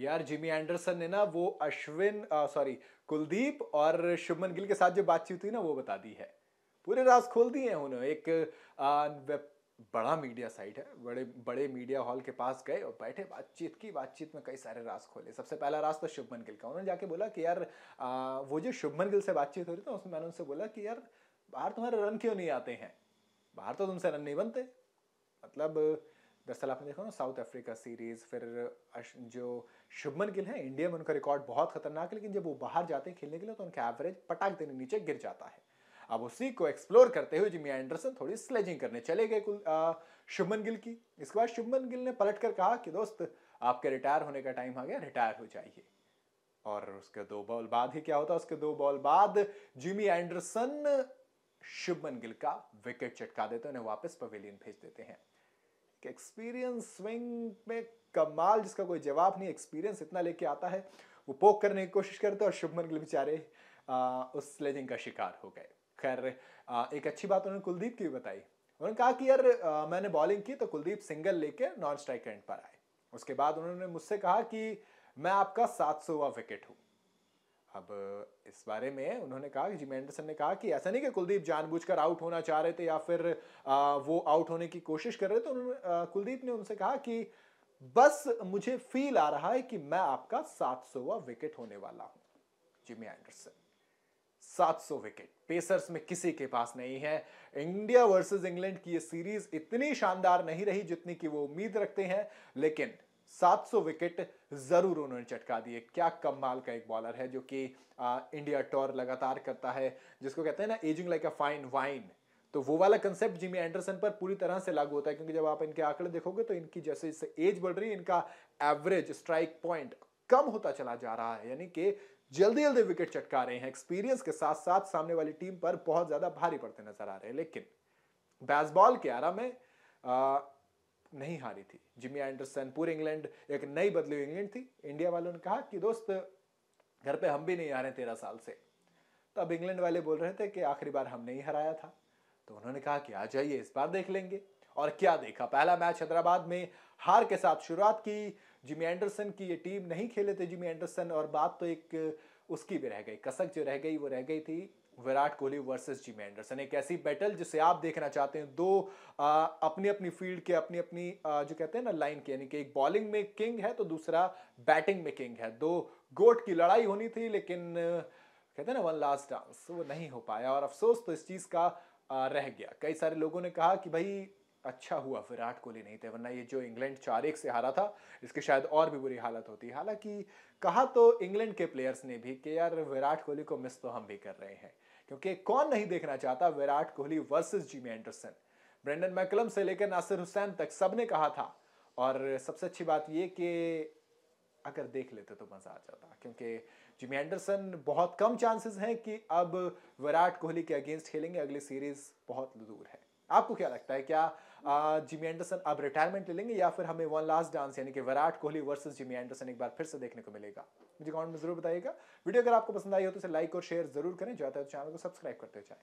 यार Jimmy Anderson ने ना वो अश्विन सॉरी कुलदीप और शुभमन गिल के साथ जो बातचीत हुई ना वो बता दी है पूरे राज खोल दिए हैं उन्होंने एक आ, बड़ा मीडिया साइट है बड़े बड़े मीडिया हॉल के पास गए और बैठे बातचीत की बातचीत में कई सारे राज खोले सबसे पहला राज तो शुभमन गिल का उन्होंने जाके बोला कि यार आ, वो जो शुभमन गिल से बातचीत हो रही थी उसमें मैंने उनसे बोला कि यार बाहर तुम्हारे रन क्यों नहीं आते हैं बाहर तो तुमसे रन नहीं बनते मतलब दरअसल आपने देखा ना साउथ अफ्रीका सीरीज़ फिर जो शुभमन गिल है इंडिया में उनका रिकॉर्ड बहुत खतरनाक है लेकिन जब वो बाहर जाते हैं खेलने के लिए तो उनका एवरेज पटाख देने नीचे गिर जाता है अब उसी को एक्सप्लोर करते हुए जिमी एंडरसन थोड़ी स्लेजिंग करने चले गए शुभमन गिल की इसके बाद शुभमन गिल ने पलट कर कहा कि दोस्त आपके रिटायर होने का टाइम आ गया रिटायर हो जाइए और उसके दो बॉल बाद ही क्या होता उसके दो बॉल बाद जिमी एंडरसन शुभमन गिल का विकेट चटका देते हैं उन्हें वापस पवेलियन भेज देते हैं कि एक्सपीरियंस स्विंग में कमाल जिसका कोई जवाब नहीं एक्सपीरियंस इतना लेके आता है वो पोक करने की कोशिश करते और शुभमन गिल बेचारे उस स्लेजिंग का शिकार हो गए खैर एक अच्छी बात उन्होंने कुलदीप की भी बताई उन्होंने कहा कि यार मैंने बॉलिंग की तो कुलदीप सिंगल लेके नॉन स्ट्राइक एंड पर आए उसके बाद उन्होंने मुझसे कहा कि मैं आपका सात सौवा विकेट हूँ अब इस बारे में उन्होंने कहा जिम एंडरसन ने कहा कि ऐसा नहीं कि कुलदीप जानबूझकर आउट होना चाह रहे थे या फिर आ, वो आउट होने की कोशिश कर रहे थे उन्होंने कुलदीप ने उनसे कहा कि बस मुझे फील आ रहा है कि मैं आपका सात सौवा विकेट होने वाला हूं जिमी एंडरसन 700 विकेट पेसर्स में किसी के पास नहीं है इंडिया वर्सेस इंग्लैंड की ये सीरीज इतनी शानदार नहीं रही जितनी की वो उम्मीद रखते हैं लेकिन 700 विकेट जरूर उन्होंने चटका दिए क्या कमाल का एक बॉलर है जो कि इंडिया टॉर लगातार करता है जिसको कहते हैं ना ageing like a fine wine तो वो वाला कंसेप्ट जिमी एंडरसन पर पूरी तरह से लागू होता है क्योंकि जब आप इनके आंकड़े देखोगे तो इनकी जैसे जैसे एज बढ़ रही है इनका एवरेज स्ट्राइक पॉइंट कम होता चला जा रहा है यानी कि जल्दी जल्दी विकेट चटका रहे हैं एक्सपीरियंस के साथ साथ सामने वाली टीम पर बहुत ज्यादा भारी पड़ते नजर आ रहे हैं लेकिन बैसबॉल के आरा में नहीं हारी थी जिमी एंडरसन पूरे इंग्लैंड एक नई बदली हुई इंग्लैंड थी इंडिया वालों ने कहा कि दोस्त घर पे हम भी नहीं हारे तेरह साल से तो अब इंग्लैंड वाले बोल रहे थे कि आखिरी बार हम नहीं हराया था तो उन्होंने कहा कि आ जाइए इस बार देख लेंगे और क्या देखा पहला मैच हैदराबाद में हार के साथ शुरुआत की जिमी एंडरसन की ये टीम नहीं खेले थे जिमी एंडरसन और बात तो एक उसकी भी रह गई कसक जो रह गई वो रह गई थी Virat Kohli versus Jimmy Anderson एक ऐसी बैटल जिसे आप देखना चाहते हैं दो आ, अपनी अपनी फील्ड के अपनी अपनी आ, जो कहते हैं ना लाइन के यानी कि एक बॉलिंग में किंग है तो दूसरा बैटिंग में किंग है दो गोट की लड़ाई होनी थी लेकिन कहते हैं ना वन लास्ट डांस वो नहीं हो पाया और अफसोस तो इस चीज़ का रह गया कई सारे लोगों ने कहा कि भाई अच्छा हुआ विराट कोहली नहीं थे वरना ये जो इंग्लैंड चार एक से हारा था इसकी शायद और भी बुरी हालत होती हालांकि कहा तो इंग्लैंड के प्लेयर्स ने भी कि यार विराट कोहली को मिस तो हम भी कर रहे हैं क्योंकि कौन नहीं देखना चाहता Virat Kohli versus Jimmy Anderson Brendon McCullum से लेकर नासिर हुसैन तक सब ने कहा था और सबसे अच्छी बात ये कि अगर देख लेते तो मज़ा आ जाता क्योंकि जिमी एंडरसन बहुत कम चांसेस हैं कि अब विराट कोहली के अगेंस्ट खेलेंगे अगली सीरीज बहुत दूर है आपको क्या लगता है क्या जिमी एंडरसन अब रिटायरमेंट ले लेंगे या फिर हमें वन लास्ट डांस यानी कि Virat Kohli versus Jimmy Anderson एक बार फिर से देखने को मिलेगा मुझे कमेंट में जरूर बताइएगा वीडियो अगर आपको पसंद आई हो तो इसे लाइक और शेयर जरूर करें तो चैनल को सब्सक्राइब करते जाए